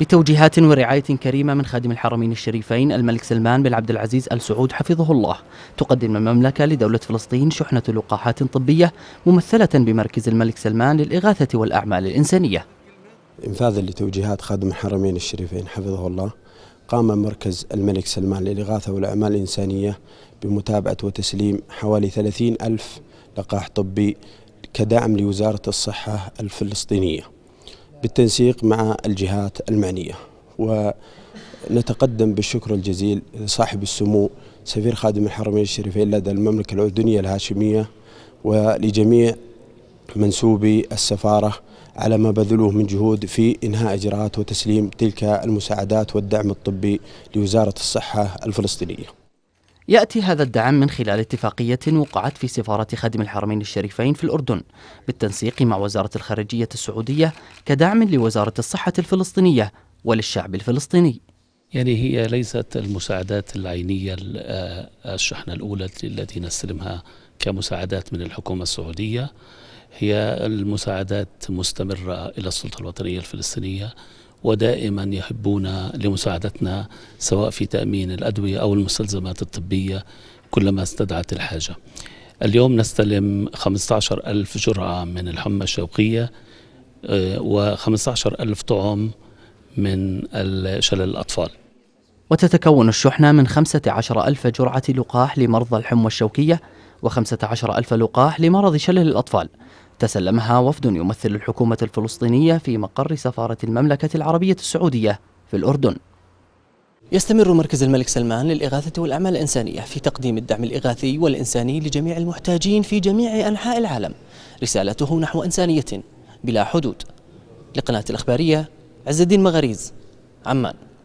بتوجيهات ورعاية كريمة من خادم الحرمين الشريفين الملك سلمان بن عبد العزيز آل سعود حفظه الله تقدم المملكة لدولة فلسطين شحنة لقاحات طبية ممثلة بمركز الملك سلمان للإغاثة والأعمال الإنسانية إنفاذا لتوجيهات خادم الحرمين الشريفين حفظه الله قام مركز الملك سلمان للإغاثة والأعمال الإنسانية بمتابعة وتسليم حوالي 30 ألف لقاح طبي كدعم لوزارة الصحة الفلسطينية بالتنسيق مع الجهات المعنية ونتقدم بالشكر الجزيل لصاحب السمو سفير خادم الحرمين الشريفين لدى المملكة الأردنية الهاشمية ولجميع منسوبي السفارة على ما بذلوه من جهود في إنهاء إجراءات وتسليم تلك المساعدات والدعم الطبي لوزارة الصحة الفلسطينية يأتي هذا الدعم من خلال اتفاقية وقعت في سفارة خادم الحرمين الشريفين في الأردن بالتنسيق مع وزارة الخارجية السعودية كدعم لوزارة الصحة الفلسطينية وللشعب الفلسطيني يعني هي ليست المساعدات العينية آه، الشحنة الأولى التي نستلمها كمساعدات من الحكومة السعودية هي المساعدات مستمرة إلى السلطة الوطنية الفلسطينية ودائما يحبون لمساعدتنا سواء في تأمين الأدوية أو المستلزمات الطبية كلما استدعت الحاجة اليوم نستلم 15 ألف جرعة من الحمى الشوقية آه، و15 ألف طعم من شلل الأطفال وتتكون الشحنة من 15 ألف جرعة لقاح لمرضى الحمى الشوكية و15 ألف لقاح لمرض شلل الأطفال تسلمها وفد يمثل الحكومة الفلسطينية في مقر سفارة المملكة العربية السعودية في الأردن يستمر مركز الملك سلمان للإغاثة والأعمال الإنسانية في تقديم الدعم الإغاثي والإنساني لجميع المحتاجين في جميع أنحاء العالم رسالته نحو إنسانية بلا حدود لقناة الأخبارية عز الدين مغاريز عمان